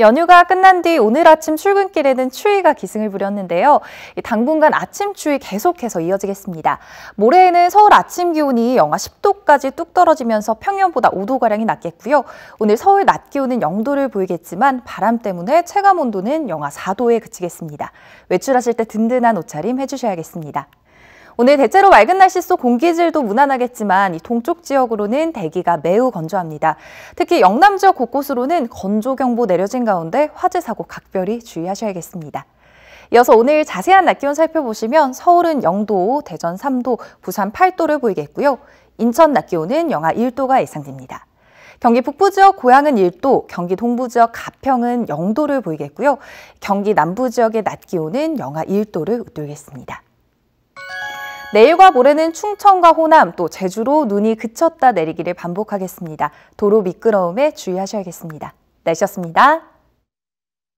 연휴가 끝난 뒤 오늘 아침 출근길에는 추위가 기승을 부렸는데요. 당분간 아침 추위 계속해서 이어지겠습니다. 모레에는 서울 아침 기온이 영하 10도까지 뚝 떨어지면서 평년보다 5도가량이 낮겠고요. 오늘 서울 낮 기온은 0도를 보이겠지만 바람 때문에 체감 온도는 영하 4도에 그치겠습니다. 외출하실 때 든든한 옷차림 해주셔야겠습니다. 오늘 대체로 맑은 날씨 속 공기질도 무난하겠지만 이 동쪽 지역으로는 대기가 매우 건조합니다. 특히 영남 지역 곳곳으로는 건조경보 내려진 가운데 화재 사고 각별히 주의하셔야겠습니다. 이어서 오늘 자세한 낮 기온 살펴보시면 서울은 0도, 대전 3도, 부산 8도를 보이겠고요. 인천 낮 기온은 영하 1도가 예상됩니다. 경기 북부 지역 고향은 1도, 경기 동부 지역 가평은 0도를 보이겠고요. 경기 남부 지역의 낮 기온은 영하 1도를 웃돌겠습니다. 내일과 모레는 충청과 호남 또 제주로 눈이 그쳤다 내리기를 반복하겠습니다. 도로 미끄러움에 주의하셔야겠습니다. 날씨였습니다.